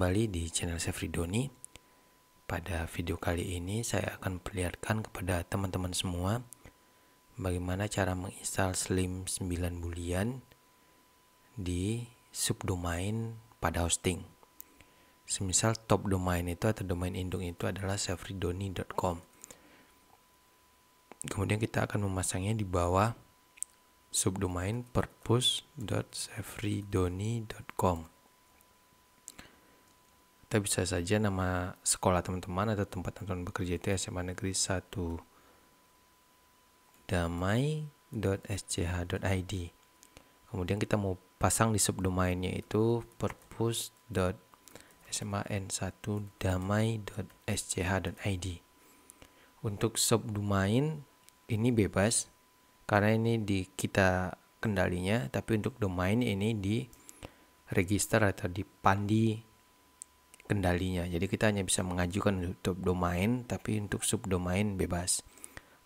kembali di channel Sefri Pada video kali ini saya akan perlihatkan kepada teman-teman semua bagaimana cara menginstal Slim 9 bulian di subdomain pada hosting. Semisal top domain itu atau domain induk itu adalah sefridoni.com. Kemudian kita akan memasangnya di bawah subdomain purpose.sefridoni.com kita bisa saja nama sekolah teman-teman atau tempat teman-teman bekerja itu SMA Negeri 1 damai.sch.id kemudian kita mau pasang di subdomainnya itu purpose.sman1damai.sch.id untuk subdomain ini bebas karena ini di kita kendalinya tapi untuk domain ini di register atau di pandi kendalinya. Jadi kita hanya bisa mengajukan untuk domain, tapi untuk subdomain bebas.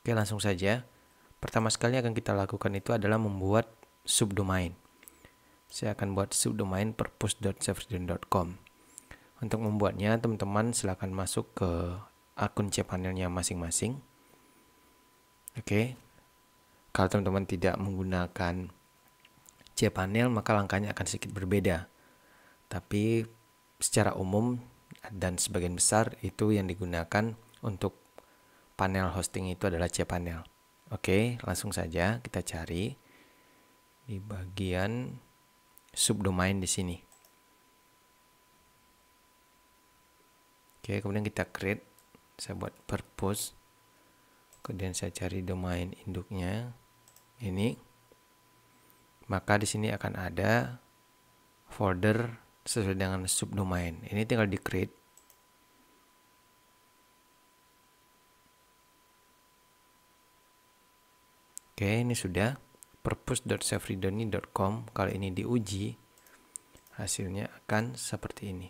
Oke, langsung saja. Pertama sekali yang akan kita lakukan itu adalah membuat subdomain. Saya akan buat subdomain purpose.saferidun.com. Untuk membuatnya, teman-teman silakan masuk ke akun cpanelnya masing-masing. Oke. Kalau teman-teman tidak menggunakan cpanel, maka langkahnya akan sedikit berbeda. Tapi secara umum dan sebagian besar itu yang digunakan untuk panel hosting itu adalah cPanel. Oke, langsung saja kita cari di bagian subdomain di sini. Oke, kemudian kita create, saya buat purpose, kemudian saya cari domain induknya, ini, maka di sini akan ada folder sesuai dengan subdomain. Ini tinggal di create. Oke, ini sudah purpose.safridoni.com kalau ini diuji hasilnya akan seperti ini.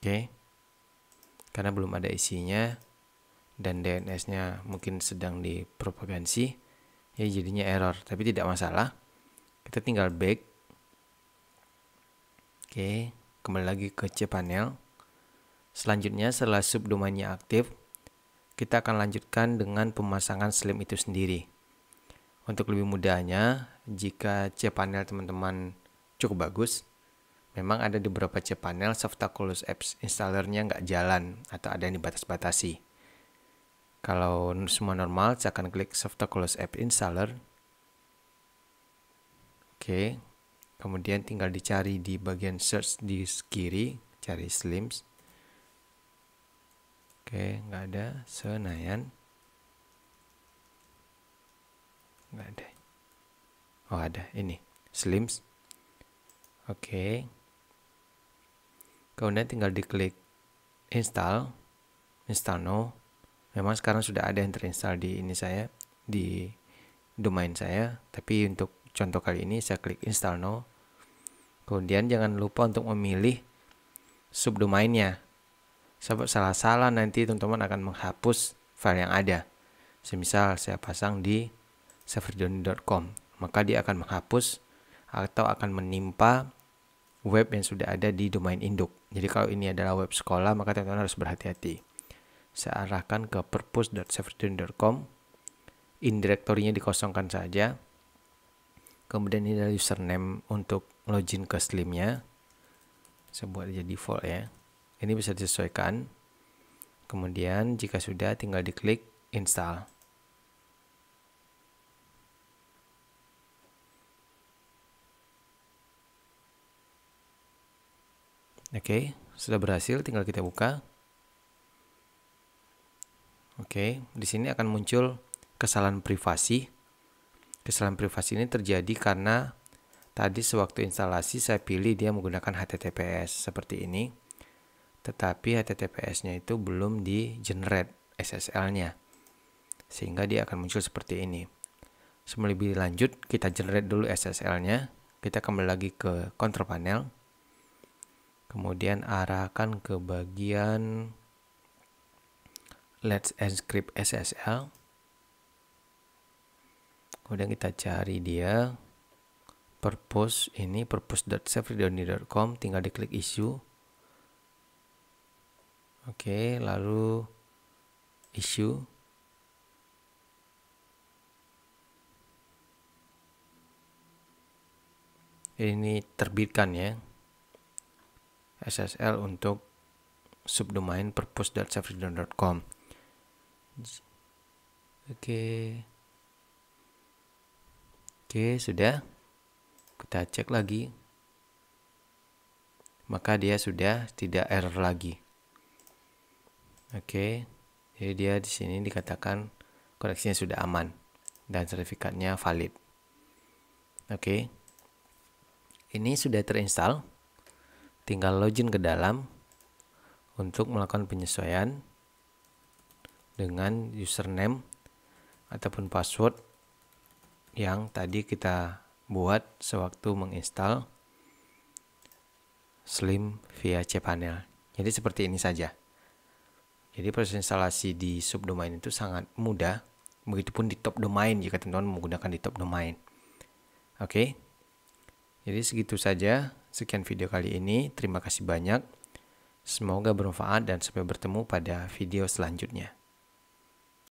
Oke. Karena belum ada isinya dan DNS-nya mungkin sedang dipropagansi, ya jadinya error, tapi tidak masalah kita tinggal back oke kembali lagi ke cPanel. selanjutnya setelah subdomainnya aktif kita akan lanjutkan dengan pemasangan slim itu sendiri untuk lebih mudahnya jika cPanel teman-teman cukup bagus memang ada di beberapa C panel Softaculous apps installernya nggak jalan atau ada yang dibatas-batasi kalau semua normal, saya akan klik Softaculous App Installer Oke. Kemudian tinggal dicari di bagian search di kiri, cari Slims. Oke, nggak ada Senayan. Nggak ada. Oh, ada ini. Slims. Oke. Kemudian tinggal diklik install. Install no. Memang sekarang sudah ada yang terinstall di ini saya di domain saya, tapi untuk contoh kali ini saya klik install now. Kemudian jangan lupa untuk memilih subdomainnya. Sebab salah-salah nanti teman-teman akan menghapus file yang ada. Semisal saya pasang di serverdoni.com, maka dia akan menghapus atau akan menimpa web yang sudah ada di domain induk. Jadi kalau ini adalah web sekolah, maka teman-teman harus berhati-hati. Saya arahkan ke purpose.serverdoni.com. Indirektorinya dikosongkan saja kemudian ini adalah username untuk login ke Slimnya saya buat aja default ya ini bisa disesuaikan kemudian jika sudah tinggal diklik install Oke, okay, sudah berhasil, tinggal kita buka. Oke, okay, di sini akan muncul kesalahan privasi Kesalahan privasi ini terjadi karena tadi sewaktu instalasi saya pilih dia menggunakan HTTPS seperti ini. Tetapi HTTPS-nya itu belum di generate SSL-nya. Sehingga dia akan muncul seperti ini. Sebelum lebih lanjut, kita generate dulu SSL-nya. Kita kembali lagi ke control panel. Kemudian arahkan ke bagian let's encrypt SSL kemudian kita cari dia purpose ini purpose.safereadonly.com tinggal diklik issue oke lalu issue ini terbitkan ya SSL untuk subdomain purpose.safereadonly.com oke okay. Oke, sudah. Kita cek lagi. Maka dia sudah tidak error lagi. Oke. Jadi dia di sini dikatakan koneksinya sudah aman dan sertifikatnya valid. Oke. Ini sudah terinstall. Tinggal login ke dalam untuk melakukan penyesuaian dengan username ataupun password yang tadi kita buat sewaktu menginstal Slim via cPanel. Jadi seperti ini saja. Jadi proses instalasi di subdomain itu sangat mudah. Begitupun di top domain jika teman-teman menggunakan di top domain. Oke. Jadi segitu saja. Sekian video kali ini. Terima kasih banyak. Semoga bermanfaat dan sampai bertemu pada video selanjutnya.